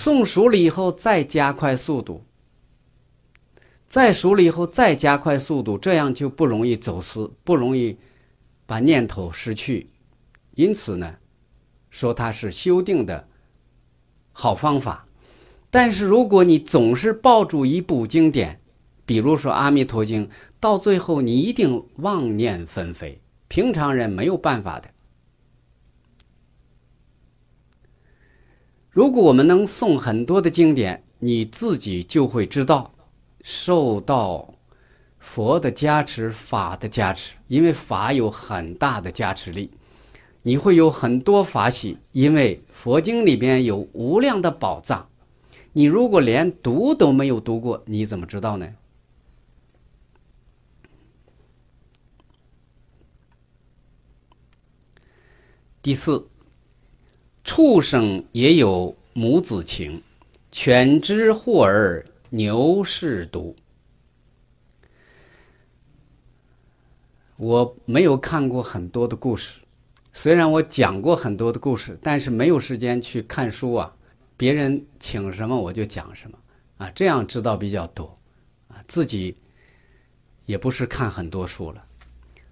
送熟了以后再加快速度，再熟了以后再加快速度，这样就不容易走失，不容易把念头失去。因此呢，说它是修订的好方法。但是如果你总是抱住一部经典，比如说《阿弥陀经》，到最后你一定妄念纷飞。平常人没有办法的。如果我们能诵很多的经典，你自己就会知道，受到佛的加持、法的加持，因为法有很大的加持力，你会有很多法喜，因为佛经里边有无量的宝藏。你如果连读都没有读过，你怎么知道呢？第四。畜生也有母子情，犬知祸儿，牛是毒。我没有看过很多的故事，虽然我讲过很多的故事，但是没有时间去看书啊。别人请什么我就讲什么啊，这样知道比较多啊。自己也不是看很多书了，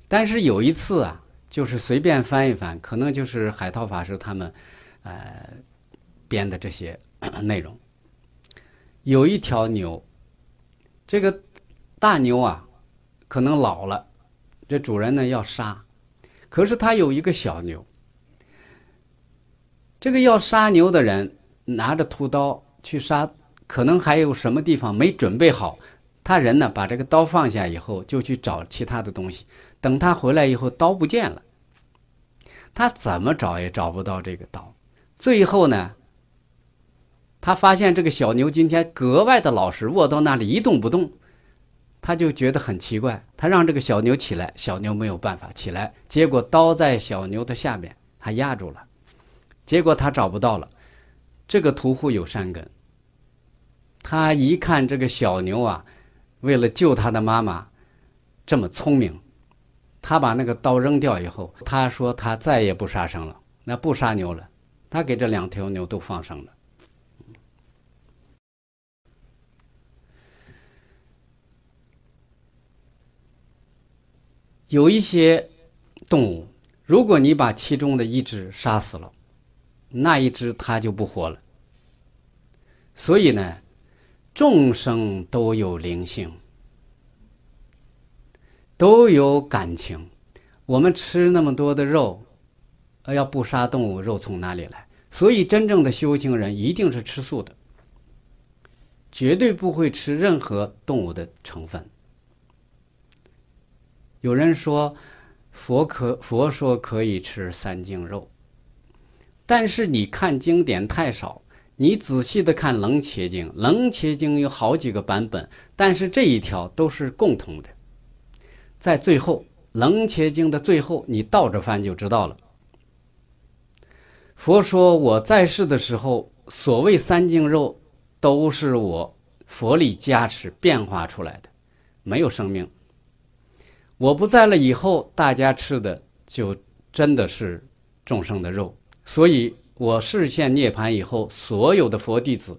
但是有一次啊，就是随便翻一翻，可能就是海涛法师他们。呃，编的这些 内容，有一条牛，这个大牛啊，可能老了，这主人呢要杀，可是他有一个小牛，这个要杀牛的人拿着屠刀去杀，可能还有什么地方没准备好，他人呢把这个刀放下以后，就去找其他的东西，等他回来以后，刀不见了，他怎么找也找不到这个刀。最后呢，他发现这个小牛今天格外的老实，卧到那里一动不动，他就觉得很奇怪。他让这个小牛起来，小牛没有办法起来。结果刀在小牛的下面，他压住了。结果他找不到了。这个屠户有善根，他一看这个小牛啊，为了救他的妈妈，这么聪明，他把那个刀扔掉以后，他说他再也不杀生了，那不杀牛了。他给这两条牛都放生了。有一些动物，如果你把其中的一只杀死了，那一只它就不活了。所以呢，众生都有灵性，都有感情。我们吃那么多的肉。要不杀动物肉从哪里来？所以真正的修行人一定是吃素的，绝对不会吃任何动物的成分。有人说，佛可佛说可以吃三净肉，但是你看经典太少，你仔细的看《楞伽经》，《楞伽经》有好几个版本，但是这一条都是共同的，在最后《楞伽经》的最后，你倒着翻就知道了。佛说，我在世的时候，所谓三净肉，都是我佛力加持变化出来的，没有生命。我不在了以后，大家吃的就真的是众生的肉。所以，我示现涅盘以后，所有的佛弟子，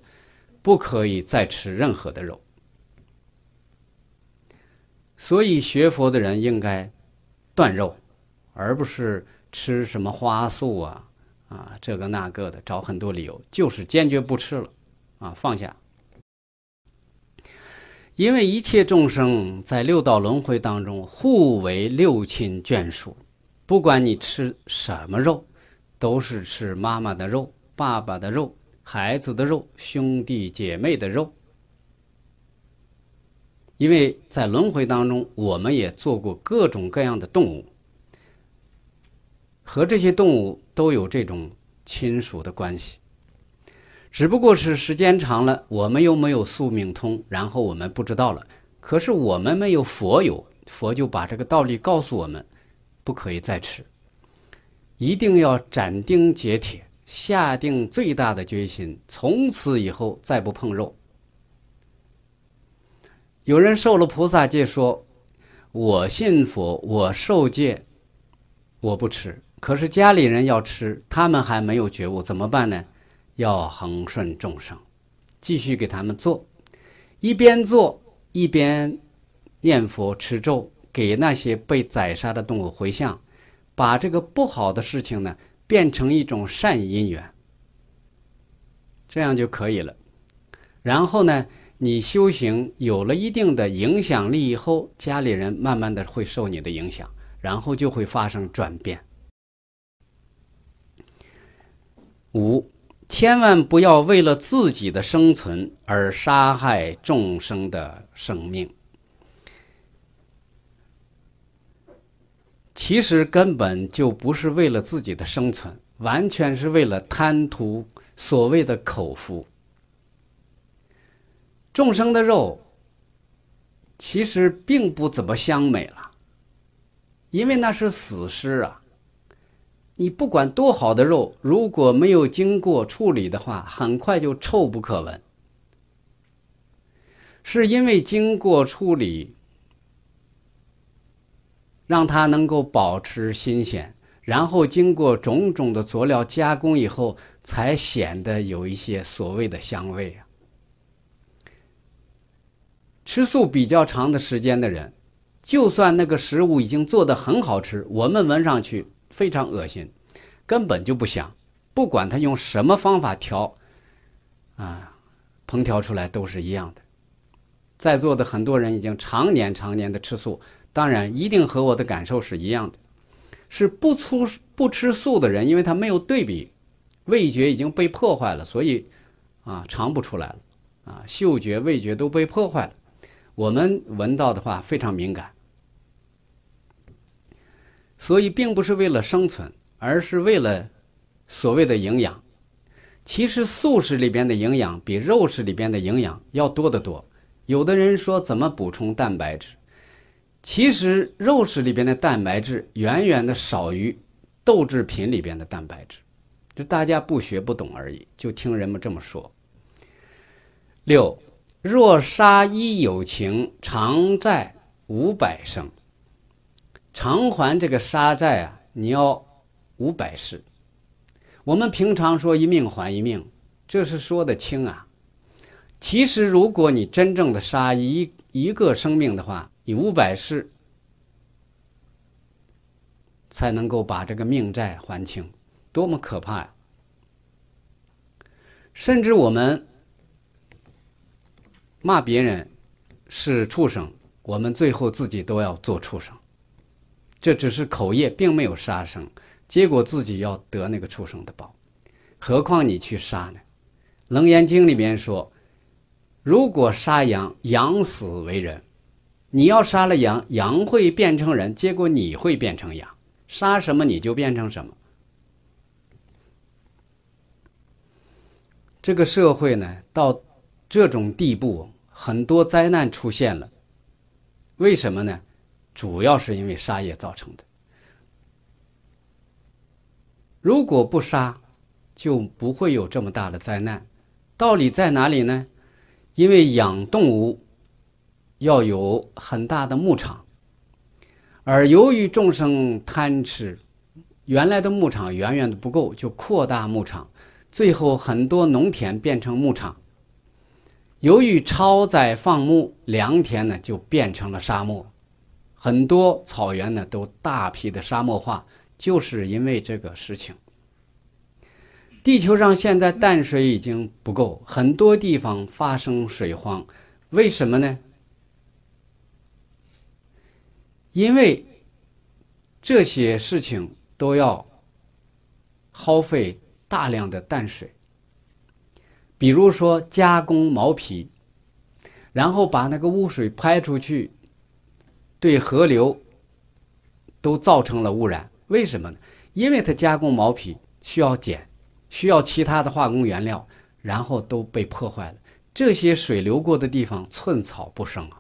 不可以再吃任何的肉。所以，学佛的人应该断肉，而不是吃什么花素啊。啊，这个那个的，找很多理由，就是坚决不吃了。啊，放下，因为一切众生在六道轮回当中，互为六亲眷属。不管你吃什么肉，都是吃妈妈的肉、爸爸的肉、孩子的肉、兄弟姐妹的肉。因为在轮回当中，我们也做过各种各样的动物，和这些动物。都有这种亲属的关系，只不过是时间长了，我们又没有宿命通，然后我们不知道了。可是我们没有佛有，佛就把这个道理告诉我们，不可以再吃，一定要斩钉截铁，下定最大的决心，从此以后再不碰肉。有人受了菩萨戒，说：“我信佛，我受戒，我不吃。”可是家里人要吃，他们还没有觉悟，怎么办呢？要恒顺众生，继续给他们做，一边做一边念佛持咒，给那些被宰杀的动物回向，把这个不好的事情呢，变成一种善因缘，这样就可以了。然后呢，你修行有了一定的影响力以后，家里人慢慢的会受你的影响，然后就会发生转变。五，千万不要为了自己的生存而杀害众生的生命。其实根本就不是为了自己的生存，完全是为了贪图所谓的口福。众生的肉其实并不怎么香美了，因为那是死尸啊。你不管多好的肉，如果没有经过处理的话，很快就臭不可闻。是因为经过处理，让它能够保持新鲜，然后经过种种的佐料加工以后，才显得有一些所谓的香味啊。吃素比较长的时间的人，就算那个食物已经做得很好吃，我们闻上去。非常恶心，根本就不香。不管他用什么方法调，啊，烹调出来都是一样的。在座的很多人已经常年常年的吃素，当然一定和我的感受是一样的。是不出不吃素的人，因为他没有对比，味觉已经被破坏了，所以啊尝不出来了。啊，嗅觉味觉都被破坏了，我们闻到的话非常敏感。所以，并不是为了生存，而是为了所谓的营养。其实素食里边的营养比肉食里边的营养要多得多。有的人说怎么补充蛋白质？其实肉食里边的蛋白质远远的少于豆制品里边的蛋白质，就大家不学不懂而已，就听人们这么说。六，若杀一有情，常在五百生。偿还这个杀债啊，你要五百世。我们平常说一命还一命，这是说得轻啊。其实，如果你真正的杀一一个生命的话，你五百世才能够把这个命债还清，多么可怕呀！甚至我们骂别人是畜生，我们最后自己都要做畜生。这只是口业，并没有杀生，结果自己要得那个畜生的报。何况你去杀呢？《楞严经》里面说，如果杀羊，羊死为人；你要杀了羊，羊会变成人，结果你会变成羊。杀什么，你就变成什么。这个社会呢，到这种地步，很多灾难出现了。为什么呢？主要是因为杀业造成的。如果不杀，就不会有这么大的灾难。道理在哪里呢？因为养动物要有很大的牧场，而由于众生贪吃，原来的牧场远远的不够，就扩大牧场，最后很多农田变成牧场。由于超载放牧，良田呢就变成了沙漠。很多草原呢都大批的沙漠化，就是因为这个事情。地球上现在淡水已经不够，很多地方发生水荒，为什么呢？因为这些事情都要耗费大量的淡水，比如说加工毛皮，然后把那个污水排出去。对河流都造成了污染，为什么呢？因为它加工毛皮需要碱，需要其他的化工原料，然后都被破坏了。这些水流过的地方，寸草不生啊。